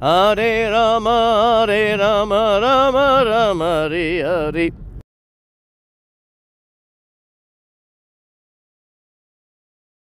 Hare Rama, Hare Rama, Rama Rama, Hare Hare.